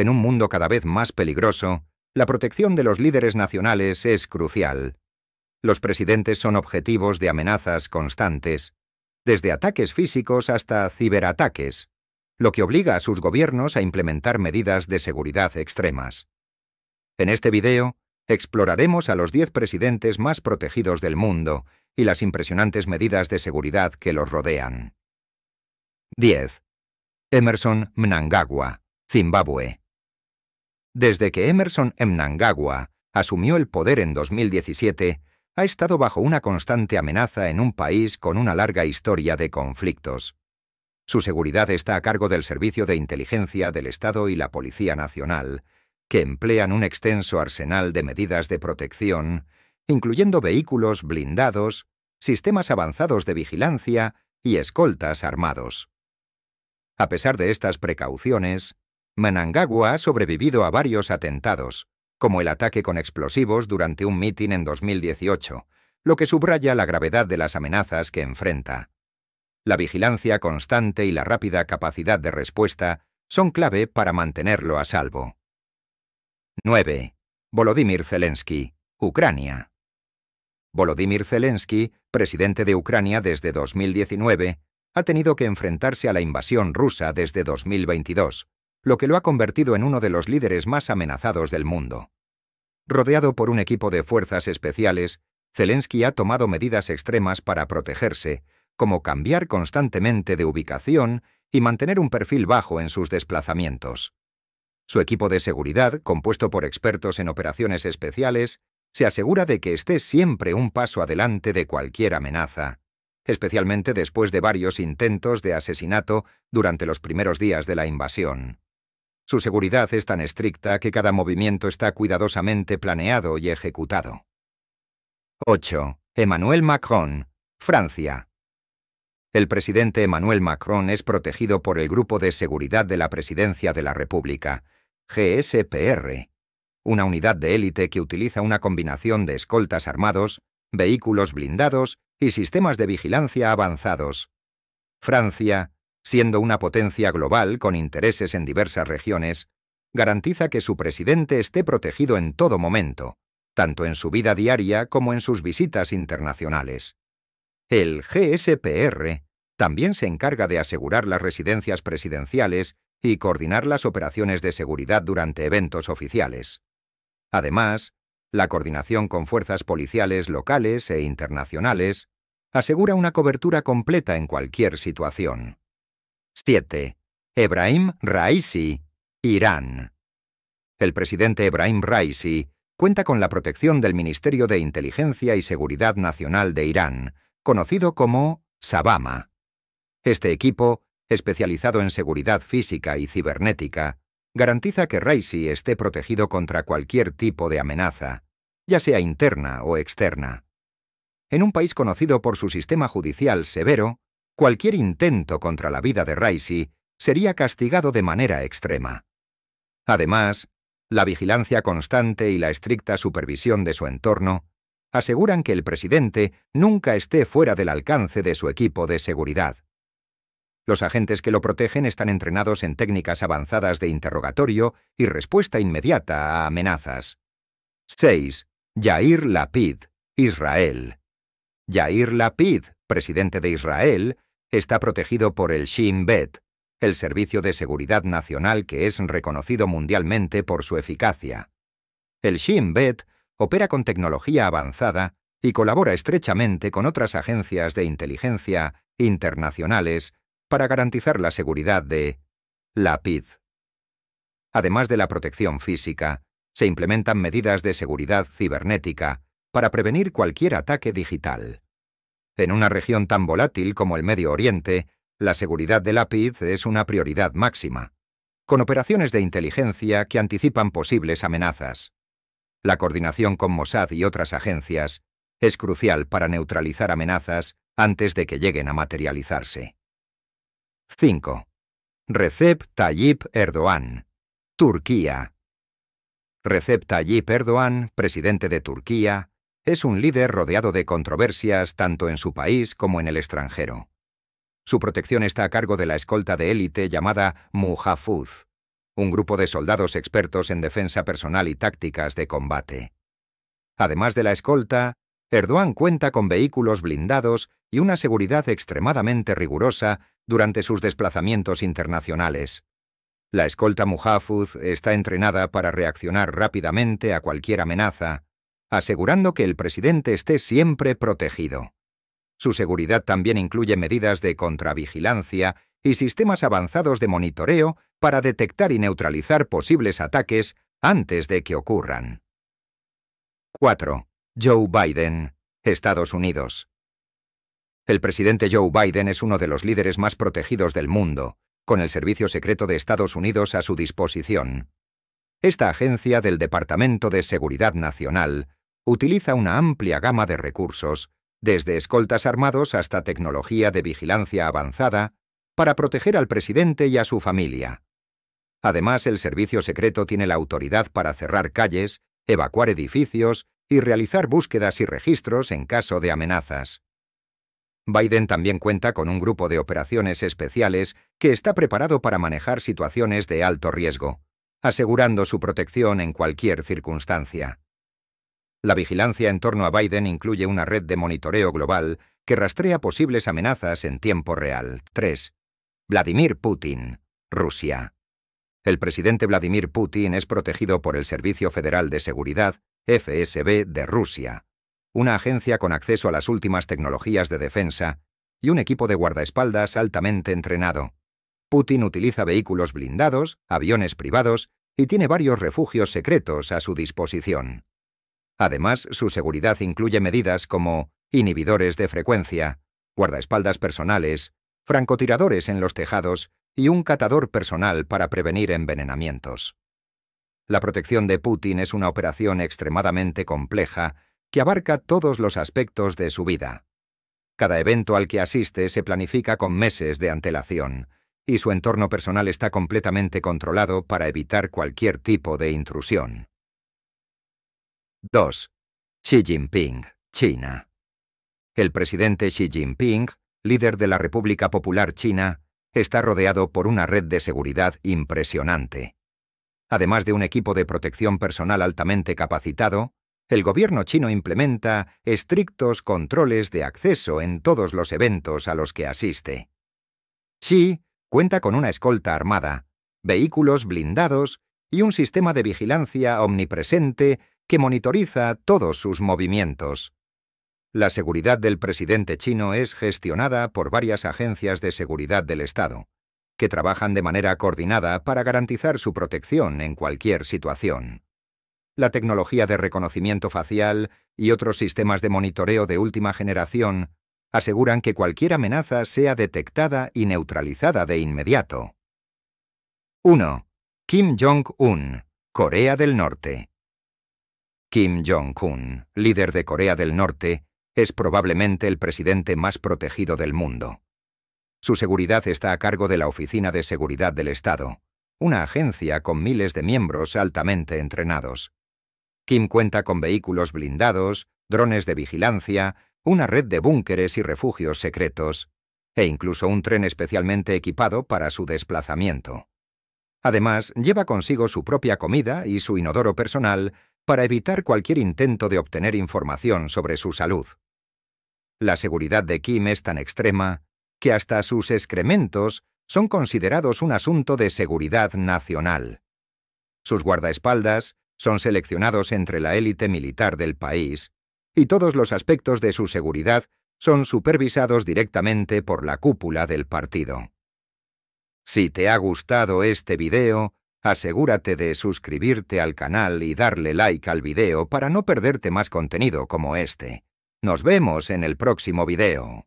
En un mundo cada vez más peligroso, la protección de los líderes nacionales es crucial. Los presidentes son objetivos de amenazas constantes, desde ataques físicos hasta ciberataques, lo que obliga a sus gobiernos a implementar medidas de seguridad extremas. En este video, exploraremos a los 10 presidentes más protegidos del mundo y las impresionantes medidas de seguridad que los rodean. 10. Emerson Mnangagwa, Zimbabue. Desde que Emerson Mnangagwa asumió el poder en 2017, ha estado bajo una constante amenaza en un país con una larga historia de conflictos. Su seguridad está a cargo del Servicio de Inteligencia del Estado y la Policía Nacional, que emplean un extenso arsenal de medidas de protección, incluyendo vehículos blindados, sistemas avanzados de vigilancia y escoltas armados. A pesar de estas precauciones, Manangagua ha sobrevivido a varios atentados, como el ataque con explosivos durante un mitin en 2018, lo que subraya la gravedad de las amenazas que enfrenta. La vigilancia constante y la rápida capacidad de respuesta son clave para mantenerlo a salvo. 9. Volodymyr Zelensky, Ucrania. Volodymyr Zelensky, presidente de Ucrania desde 2019, ha tenido que enfrentarse a la invasión rusa desde 2022, lo que lo ha convertido en uno de los líderes más amenazados del mundo. Rodeado por un equipo de fuerzas especiales, Zelensky ha tomado medidas extremas para protegerse, como cambiar constantemente de ubicación y mantener un perfil bajo en sus desplazamientos. Su equipo de seguridad, compuesto por expertos en operaciones especiales, se asegura de que esté siempre un paso adelante de cualquier amenaza, especialmente después de varios intentos de asesinato durante los primeros días de la invasión. Su seguridad es tan estricta que cada movimiento está cuidadosamente planeado y ejecutado. 8. Emmanuel Macron, Francia. El presidente Emmanuel Macron es protegido por el Grupo de Seguridad de la Presidencia de la República, GSPR, una unidad de élite que utiliza una combinación de escoltas armados, vehículos blindados y sistemas de vigilancia avanzados. Francia siendo una potencia global con intereses en diversas regiones, garantiza que su presidente esté protegido en todo momento, tanto en su vida diaria como en sus visitas internacionales. El GSPR también se encarga de asegurar las residencias presidenciales y coordinar las operaciones de seguridad durante eventos oficiales. Además, la coordinación con fuerzas policiales locales e internacionales asegura una cobertura completa en cualquier situación. 7. Ebrahim Raisi, Irán. El presidente Ebrahim Raisi cuenta con la protección del Ministerio de Inteligencia y Seguridad Nacional de Irán, conocido como Sabama. Este equipo, especializado en seguridad física y cibernética, garantiza que Raisi esté protegido contra cualquier tipo de amenaza, ya sea interna o externa. En un país conocido por su sistema judicial severo, cualquier intento contra la vida de Raisi sería castigado de manera extrema. Además, la vigilancia constante y la estricta supervisión de su entorno aseguran que el presidente nunca esté fuera del alcance de su equipo de seguridad. Los agentes que lo protegen están entrenados en técnicas avanzadas de interrogatorio y respuesta inmediata a amenazas. 6. Yair Lapid, Israel. Yair Lapid, presidente de Israel, está protegido por el Shin Bet, el Servicio de Seguridad Nacional que es reconocido mundialmente por su eficacia. El Shin Bet opera con tecnología avanzada y colabora estrechamente con otras agencias de inteligencia internacionales para garantizar la seguridad de la PID. Además de la protección física, se implementan medidas de seguridad cibernética para prevenir cualquier ataque digital. En una región tan volátil como el Medio Oriente, la seguridad del lápiz es una prioridad máxima, con operaciones de inteligencia que anticipan posibles amenazas. La coordinación con Mossad y otras agencias es crucial para neutralizar amenazas antes de que lleguen a materializarse. 5. Recep Tayyip Erdogan. Turquía. Recep Tayyip Erdogan, presidente de Turquía, es un líder rodeado de controversias tanto en su país como en el extranjero. Su protección está a cargo de la escolta de élite llamada Mujafuz, un grupo de soldados expertos en defensa personal y tácticas de combate. Además de la escolta, Erdogan cuenta con vehículos blindados y una seguridad extremadamente rigurosa durante sus desplazamientos internacionales. La escolta Mujafuz está entrenada para reaccionar rápidamente a cualquier amenaza asegurando que el presidente esté siempre protegido. Su seguridad también incluye medidas de contravigilancia y sistemas avanzados de monitoreo para detectar y neutralizar posibles ataques antes de que ocurran. 4. Joe Biden, Estados Unidos. El presidente Joe Biden es uno de los líderes más protegidos del mundo, con el Servicio Secreto de Estados Unidos a su disposición. Esta agencia del Departamento de Seguridad Nacional utiliza una amplia gama de recursos, desde escoltas armados hasta tecnología de vigilancia avanzada, para proteger al presidente y a su familia. Además, el servicio secreto tiene la autoridad para cerrar calles, evacuar edificios y realizar búsquedas y registros en caso de amenazas. Biden también cuenta con un grupo de operaciones especiales que está preparado para manejar situaciones de alto riesgo, asegurando su protección en cualquier circunstancia. La vigilancia en torno a Biden incluye una red de monitoreo global que rastrea posibles amenazas en tiempo real. 3. Vladimir Putin, Rusia. El presidente Vladimir Putin es protegido por el Servicio Federal de Seguridad, FSB, de Rusia, una agencia con acceso a las últimas tecnologías de defensa y un equipo de guardaespaldas altamente entrenado. Putin utiliza vehículos blindados, aviones privados y tiene varios refugios secretos a su disposición. Además, su seguridad incluye medidas como inhibidores de frecuencia, guardaespaldas personales, francotiradores en los tejados y un catador personal para prevenir envenenamientos. La protección de Putin es una operación extremadamente compleja que abarca todos los aspectos de su vida. Cada evento al que asiste se planifica con meses de antelación, y su entorno personal está completamente controlado para evitar cualquier tipo de intrusión. 2. Xi Jinping, China. El presidente Xi Jinping, líder de la República Popular China, está rodeado por una red de seguridad impresionante. Además de un equipo de protección personal altamente capacitado, el gobierno chino implementa estrictos controles de acceso en todos los eventos a los que asiste. Xi cuenta con una escolta armada, vehículos blindados y un sistema de vigilancia omnipresente que monitoriza todos sus movimientos. La seguridad del presidente chino es gestionada por varias agencias de seguridad del Estado, que trabajan de manera coordinada para garantizar su protección en cualquier situación. La tecnología de reconocimiento facial y otros sistemas de monitoreo de última generación aseguran que cualquier amenaza sea detectada y neutralizada de inmediato. 1. Kim Jong-un, Corea del Norte. Kim Jong-un, líder de Corea del Norte, es probablemente el presidente más protegido del mundo. Su seguridad está a cargo de la Oficina de Seguridad del Estado, una agencia con miles de miembros altamente entrenados. Kim cuenta con vehículos blindados, drones de vigilancia, una red de búnkeres y refugios secretos, e incluso un tren especialmente equipado para su desplazamiento. Además, lleva consigo su propia comida y su inodoro personal para evitar cualquier intento de obtener información sobre su salud. La seguridad de Kim es tan extrema que hasta sus excrementos son considerados un asunto de seguridad nacional. Sus guardaespaldas son seleccionados entre la élite militar del país y todos los aspectos de su seguridad son supervisados directamente por la cúpula del partido. Si te ha gustado este video, Asegúrate de suscribirte al canal y darle like al video para no perderte más contenido como este. Nos vemos en el próximo video.